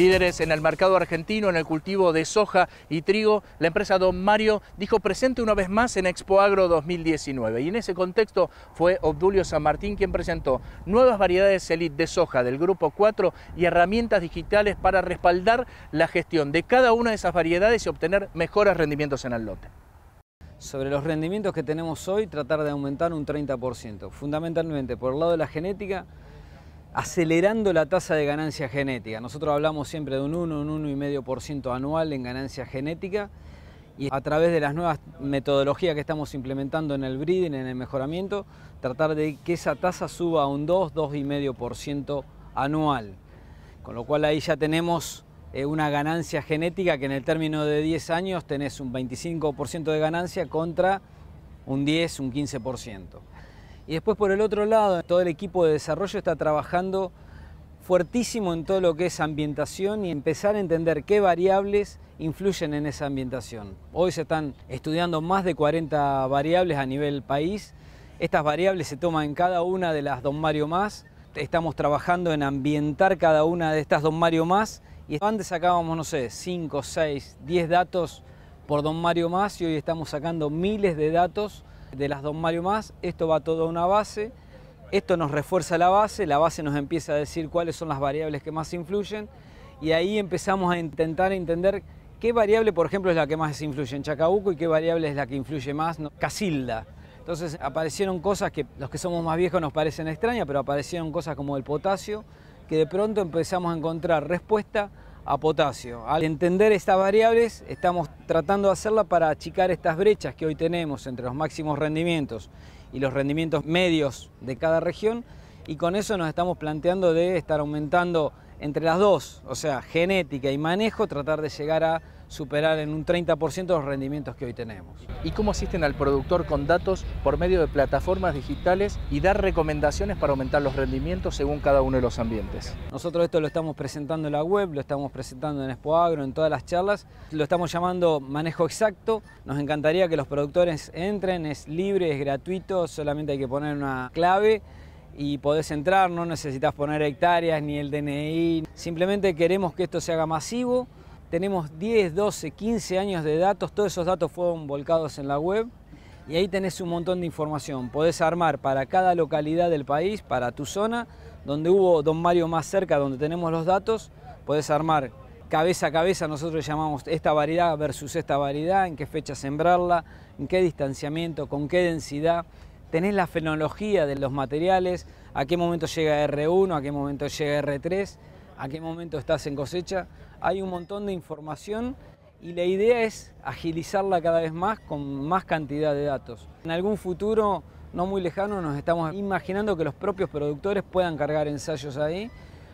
Líderes en el mercado argentino en el cultivo de soja y trigo, la empresa Don Mario dijo presente una vez más en Expo Agro 2019. Y en ese contexto fue Obdulio San Martín quien presentó nuevas variedades elite de soja del Grupo 4 y herramientas digitales para respaldar la gestión de cada una de esas variedades y obtener mejores rendimientos en el lote sobre los rendimientos que tenemos hoy, tratar de aumentar un 30%, fundamentalmente por el lado de la genética, acelerando la tasa de ganancia genética. Nosotros hablamos siempre de un 1, un 1,5% anual en ganancia genética y a través de las nuevas metodologías que estamos implementando en el breeding, en el mejoramiento, tratar de que esa tasa suba a un 2, 2,5% anual. Con lo cual ahí ya tenemos eh, una ganancia genética que en el término de 10 años tenés un 25% de ganancia contra un 10, un 15%. Y después por el otro lado, todo el equipo de desarrollo está trabajando fuertísimo en todo lo que es ambientación y empezar a entender qué variables influyen en esa ambientación. Hoy se están estudiando más de 40 variables a nivel país. Estas variables se toman en cada una de las Don Mario Más. Estamos trabajando en ambientar cada una de estas Don Mario Más. Y antes sacábamos, no sé, 5, 6, 10 datos por Don Mario Más y hoy estamos sacando miles de datos de las dos Mario Más, esto va todo a una base, esto nos refuerza la base, la base nos empieza a decir cuáles son las variables que más influyen y ahí empezamos a intentar entender qué variable, por ejemplo, es la que más influye en Chacabuco y qué variable es la que influye más, en Casilda. Entonces aparecieron cosas que los que somos más viejos nos parecen extrañas, pero aparecieron cosas como el potasio, que de pronto empezamos a encontrar respuesta a potasio. Al entender estas variables, estamos tratando de hacerla para achicar estas brechas que hoy tenemos entre los máximos rendimientos y los rendimientos medios de cada región y con eso nos estamos planteando de estar aumentando entre las dos, o sea, genética y manejo, tratar de llegar a superar en un 30% los rendimientos que hoy tenemos. ¿Y cómo asisten al productor con datos por medio de plataformas digitales y dar recomendaciones para aumentar los rendimientos según cada uno de los ambientes? Nosotros esto lo estamos presentando en la web, lo estamos presentando en Expoagro, en todas las charlas, lo estamos llamando manejo exacto, nos encantaría que los productores entren, es libre, es gratuito, solamente hay que poner una clave y podés entrar, no necesitas poner hectáreas ni el DNI. Simplemente queremos que esto se haga masivo. Tenemos 10, 12, 15 años de datos, todos esos datos fueron volcados en la web y ahí tenés un montón de información. Podés armar para cada localidad del país, para tu zona, donde hubo Don Mario más cerca, donde tenemos los datos, podés armar cabeza a cabeza, nosotros llamamos esta variedad versus esta variedad, en qué fecha sembrarla, en qué distanciamiento, con qué densidad tenés la fenología de los materiales, a qué momento llega R1, a qué momento llega R3, a qué momento estás en cosecha. Hay un montón de información y la idea es agilizarla cada vez más con más cantidad de datos. En algún futuro no muy lejano nos estamos imaginando que los propios productores puedan cargar ensayos ahí,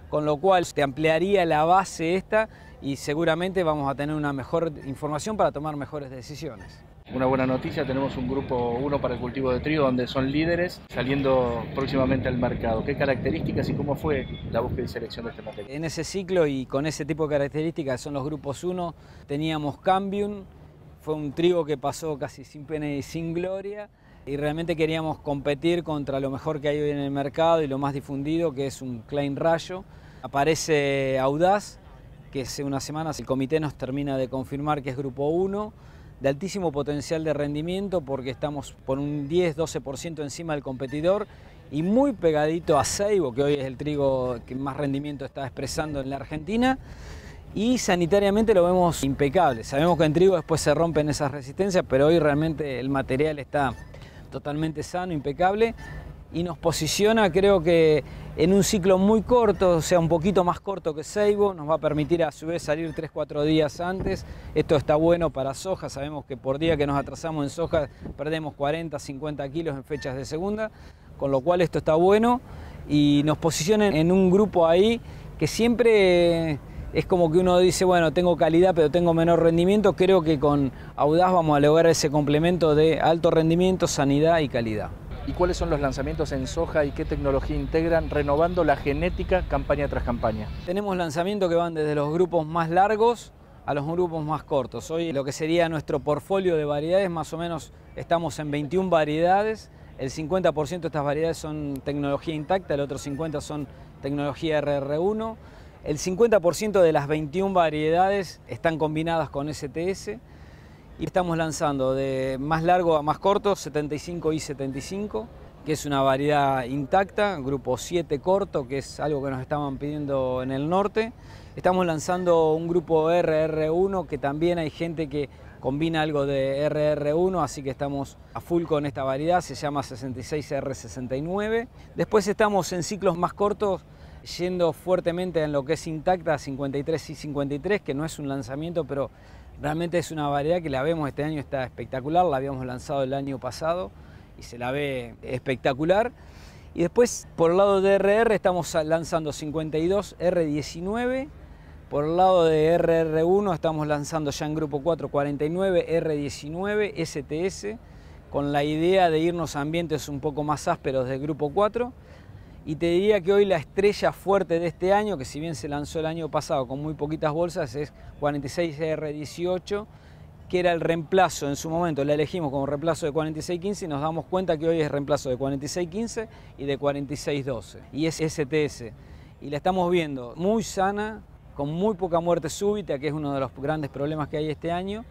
con lo cual te ampliaría la base esta y seguramente vamos a tener una mejor información para tomar mejores decisiones. Una buena noticia, tenemos un grupo 1 para el cultivo de trigo donde son líderes saliendo próximamente al mercado. ¿Qué características y cómo fue la búsqueda y selección de este material? En ese ciclo y con ese tipo de características son los grupos 1, teníamos Cambium, fue un trigo que pasó casi sin pena y sin gloria y realmente queríamos competir contra lo mejor que hay hoy en el mercado y lo más difundido que es un Klein Rayo. Aparece Audaz, que hace unas semanas el comité nos termina de confirmar que es grupo 1 de altísimo potencial de rendimiento porque estamos por un 10-12% encima del competidor y muy pegadito a ceibo que hoy es el trigo que más rendimiento está expresando en la Argentina. Y sanitariamente lo vemos impecable. Sabemos que en trigo después se rompen esas resistencias, pero hoy realmente el material está totalmente sano, impecable y nos posiciona creo que en un ciclo muy corto, o sea, un poquito más corto que Seibo, nos va a permitir a su vez salir 3-4 días antes. Esto está bueno para soja, sabemos que por día que nos atrasamos en soja perdemos 40-50 kilos en fechas de segunda, con lo cual esto está bueno y nos posiciona en un grupo ahí que siempre es como que uno dice, bueno, tengo calidad pero tengo menor rendimiento, creo que con Audaz vamos a lograr ese complemento de alto rendimiento, sanidad y calidad y cuáles son los lanzamientos en soja y qué tecnología integran, renovando la genética campaña tras campaña. Tenemos lanzamientos que van desde los grupos más largos a los grupos más cortos. Hoy lo que sería nuestro portfolio de variedades, más o menos estamos en 21 variedades, el 50% de estas variedades son tecnología intacta, el otro 50% son tecnología RR1, el 50% de las 21 variedades están combinadas con STS, y estamos lanzando de más largo a más corto, 75 y 75, que es una variedad intacta, grupo 7 corto, que es algo que nos estaban pidiendo en el norte. Estamos lanzando un grupo RR1, que también hay gente que combina algo de RR1, así que estamos a full con esta variedad, se llama 66R69. Después estamos en ciclos más cortos, yendo fuertemente en lo que es intacta 53 y 53, que no es un lanzamiento, pero realmente es una variedad que la vemos este año, está espectacular, la habíamos lanzado el año pasado y se la ve espectacular. Y después, por el lado de RR, estamos lanzando 52 R19. Por el lado de RR1, estamos lanzando ya en grupo 4 49 R19 STS, con la idea de irnos a ambientes un poco más ásperos del grupo 4. Y te diría que hoy la estrella fuerte de este año, que si bien se lanzó el año pasado con muy poquitas bolsas, es 46R18, que era el reemplazo en su momento, la elegimos como reemplazo de 4615 y nos damos cuenta que hoy es reemplazo de 4615 y de 4612. Y es STS. Y la estamos viendo muy sana, con muy poca muerte súbita, que es uno de los grandes problemas que hay este año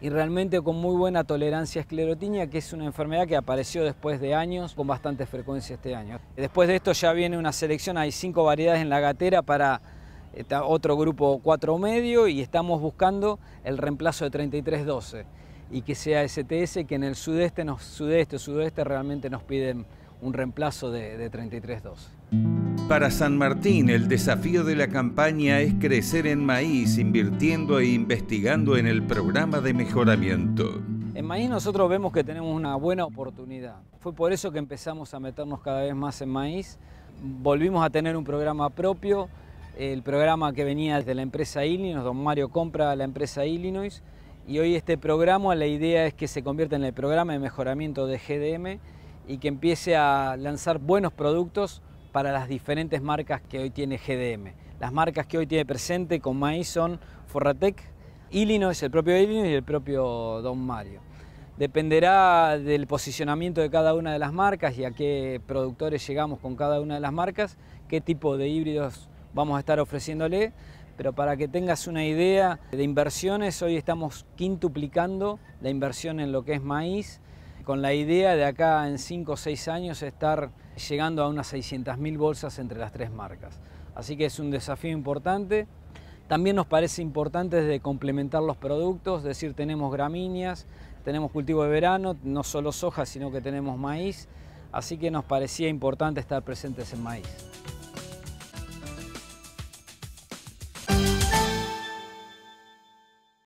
y realmente con muy buena tolerancia a esclerotinia, que es una enfermedad que apareció después de años con bastante frecuencia este año. Después de esto ya viene una selección, hay cinco variedades en la gatera para eh, otro grupo 4 medio y estamos buscando el reemplazo de 3312 y que sea STS que en el sudeste, nos, sudeste, realmente nos piden un reemplazo de, de 3312. Para San Martín, el desafío de la campaña es crecer en maíz, invirtiendo e investigando en el programa de mejoramiento. En maíz nosotros vemos que tenemos una buena oportunidad. Fue por eso que empezamos a meternos cada vez más en maíz. Volvimos a tener un programa propio, el programa que venía desde la empresa Illinois, don Mario compra la empresa Illinois, y hoy este programa, la idea es que se convierta en el programa de mejoramiento de GDM y que empiece a lanzar buenos productos para las diferentes marcas que hoy tiene GDM. Las marcas que hoy tiene presente con maíz son Forratec, es el propio Illinois y el propio Don Mario. Dependerá del posicionamiento de cada una de las marcas y a qué productores llegamos con cada una de las marcas, qué tipo de híbridos vamos a estar ofreciéndole, pero para que tengas una idea de inversiones, hoy estamos quintuplicando la inversión en lo que es maíz, con la idea de acá en 5 o 6 años estar llegando a unas 600.000 bolsas entre las tres marcas. Así que es un desafío importante. También nos parece importante complementar los productos, es decir, tenemos gramíneas, tenemos cultivo de verano, no solo soja, sino que tenemos maíz, así que nos parecía importante estar presentes en maíz.